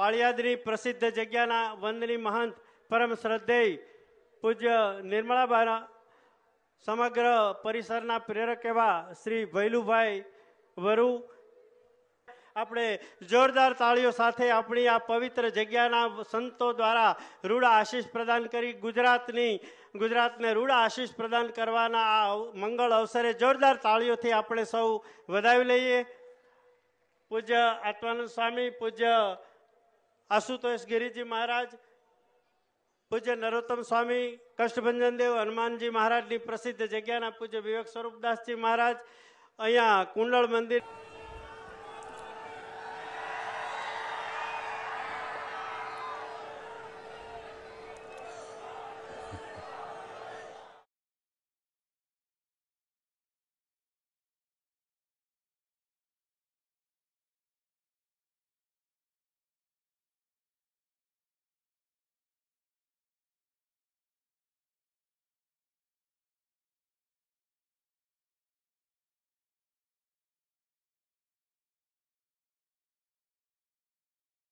પાળિયાદની પ્રસિદ્ધ જગ્યાના વંદની મહંત પરમ શ્રદ્ધેય પૂજ્ય નિર્મળાબાના સમગ્ર પરિસરના પ્રેરક એવા શ્રી ભૈલુભાઈ વરુ આપણે જોરદાર તાળીઓ સાથે આપણી આ પવિત્ર જગ્યાના સંતો દ્વારા રૂઢ આશીષ પ્રદાન કરી ગુજરાતની ગુજરાતને રૂઢ આશીષ પ્રદાન કરવાના આ મંગળ અવસરે જોરદાર તાળીઓથી આપણે સૌ વધાવી લઈએ પૂજ્ય આત્માનંદ સ્વામી પૂજ્ય આશુતોષ ગિરિજી મહારાજ પૂજ્ય નરોત્તમ સ્વામી કષ્ટભંજન દેવ હનુમાનજી મહારાજની પ્રસિદ્ધ જગ્યાના પૂજ્ય વિવેક સ્વરૂપદાસજી મહારાજ અહીંયા કુંડળ મંદિર